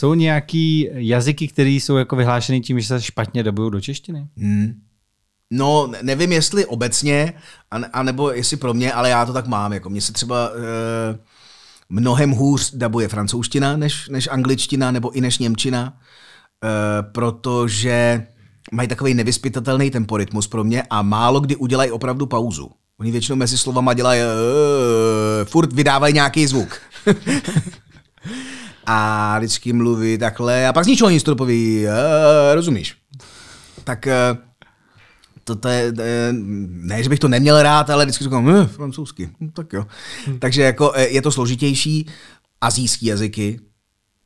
Jsou nějaký jazyky, které jsou jako vyhlášeny tím, že se špatně dobují do češtiny? Hmm. No, nevím, jestli obecně, anebo jestli pro mě, ale já to tak mám. Jako mně se třeba e, mnohem hůř dabuje francouzština než, než angličtina nebo i než němčina, e, protože mají takový nevyspytatelný temporitmus pro mě a málo kdy udělají opravdu pauzu. Oni většinou mezi slovama dělají, e, furt vydávají nějaký zvuk. a vždycky mluví takhle a pak z ničeho nic to eh, rozumíš? Tak eh, to, to je, eh, ne, že bych to neměl rád, ale vždycky říkám, eh, francouzsky, no, tak jo. Hm. Takže jako je to složitější, azijský jazyky,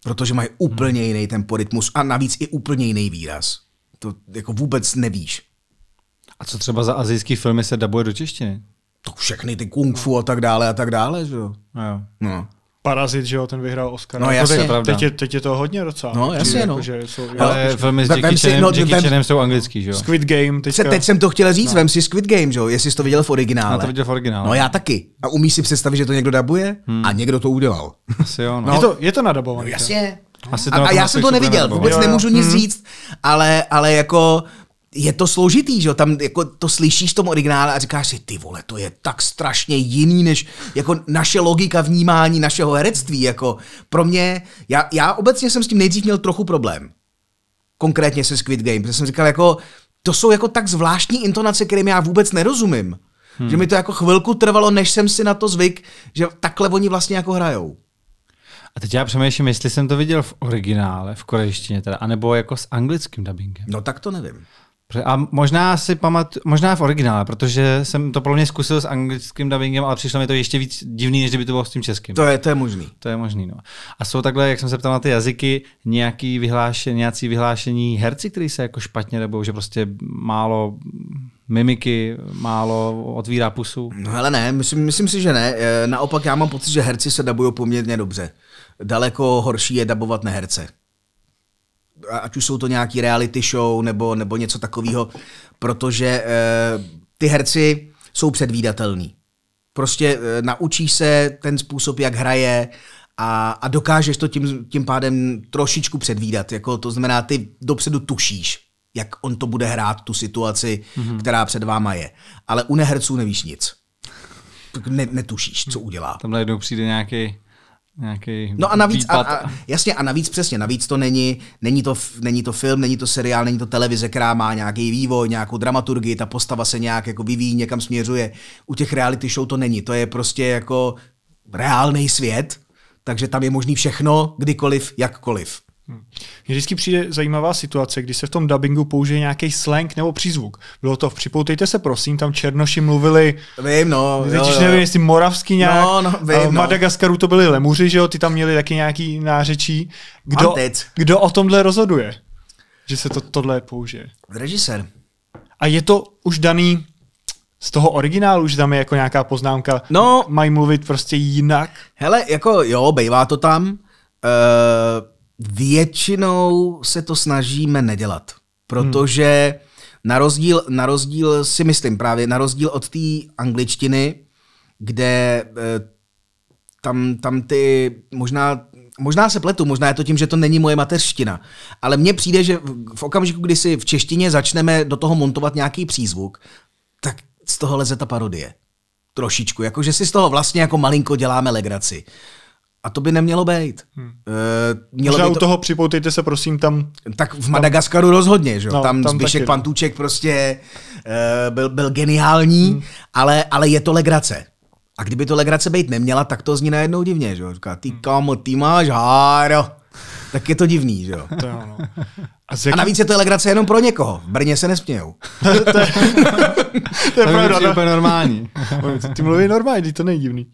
protože mají úplně hm. jiný tempo rytmus a navíc i úplně jiný výraz. To jako vůbec nevíš. A co třeba za azijský filmy se dabuje do češtiny? To všechny ty kung fu a tak dále a tak dále, že jo? no. no. Parazit, že jo, ten vyhrál Oscar. No jako jasně, no, teď, je, teď je to hodně docela. No jasně, jako, no. Jako, jsou, ale filmy jako, s Jackie Chanem, no, jsou anglický, že jo. Squid Game teďka. Se, teď jsem to chtěl říct, no. vem si Squid Game, že jo, jestli jsi to viděl v originále. Já no, to viděl v originále. No já taky. A umíš si představit, že to někdo dabuje? Hmm. A někdo to udělal. Asi jo, no. no. Je, to, je to nadabované. No, jasně. Asi to a, a já jsem to neviděl, vůbec nemůžu nic říct, hmm. ale, ale jako je to složitý, že jo? Tam jako to slyšíš v tom originále a říkáš si, ty vole, to je tak strašně jiný, než jako naše logika vnímání našeho herectví. Jako pro mě, já, já obecně jsem s tím nejdřív měl trochu problém. Konkrétně se Squid Game, protože jsem říkal, jako to jsou jako tak zvláštní intonace, kterým já vůbec nerozumím. Hmm. Že mi to jako chvilku trvalo, než jsem si na to zvyk, že takhle oni vlastně jako hrajou. A teď já přemýšlím, jestli jsem to viděl v originále, v korejštině teda, anebo jako s anglickým dubbingem. No tak to nevím. A možná si pamat, možná v originále, protože jsem to podle mě zkusil s anglickým dubbingem, ale přišlo mi to ještě víc divný, než kdyby to bylo s tím českým. To je, to je možný. To je možný, no. A jsou takhle, jak jsem se ptal na ty jazyky, nějaký vyhlášení, nějaký vyhlášení herci, který se jako špatně nebo že prostě málo mimiky, málo otvírá pusu? No hele ne, myslím, myslím si, že ne. E, naopak já mám pocit, že herci se dabují poměrně dobře. Daleko horší je dabovat neherce ať už jsou to nějaký reality show nebo, nebo něco takového, protože eh, ty herci jsou předvídatelní. Prostě eh, naučíš se ten způsob, jak hraje a, a dokážeš to tím, tím pádem trošičku předvídat. Jako, to znamená, ty dopředu tušíš, jak on to bude hrát, tu situaci, mm-hmm. která před váma je. Ale u neherců nevíš nic. Ne, netušíš, co udělá. Tam najednou přijde nějaký Nějaký no a navíc, a, a, jasně, a navíc přesně, navíc to není, není to, není to film, není to seriál, není to televize, která má nějaký vývoj, nějakou dramaturgii, ta postava se nějak jako vyvíjí, někam směřuje. U těch reality show to není, to je prostě jako reálný svět, takže tam je možný všechno, kdykoliv, jakkoliv. Mně hmm. vždycky přijde zajímavá situace, kdy se v tom dubbingu použije nějaký slang nebo přízvuk. Bylo to v Připoutejte se prosím, tam černoši mluvili... Vím, no. Teď jo, jo. nevím, jestli moravský no, nějak. No, eh, no, vím, v Madagaskaru no. to byli lemuři, že jo, ty tam měli taky nějaký nářečí. Kdo, kdo o tomhle rozhoduje? Že se to, tohle použije. Režisér. A je to už daný z toho originálu, že tam je jako nějaká poznámka, no, mají mluvit prostě jinak? Hele, jako jo, bejvá to tam. Uh Většinou se to snažíme nedělat, protože hmm. na, rozdíl, na rozdíl si myslím právě, na rozdíl od té angličtiny, kde eh, tam, tam ty možná možná se pletu, možná je to tím, že to není moje mateřština, ale mně přijde, že v okamžiku, kdy si v češtině začneme do toho montovat nějaký přízvuk, tak z toho leze ta parodie. Trošičku, jakože si z toho vlastně jako malinko děláme legraci. A to by nemělo být. Hmm. E, Možná by to... u toho připoutejte se, prosím, tam... Tak v Madagaskaru tam... rozhodně, že jo? No, tam, tam Zbyšek taky, no. Pantůček prostě e, byl, byl geniální, hmm. ale, ale je to legrace. A kdyby to legrace být neměla, tak to zní najednou divně, že jo? Říká, ty kam, hmm. ty máš háro. Tak je to divný, že jo? To A, jaký... a navíc je to legrace jenom pro někoho. V Brně se nesmějou. to je, to je, to je, to je úplně no. normální. Ty mluví normálně, to není divný.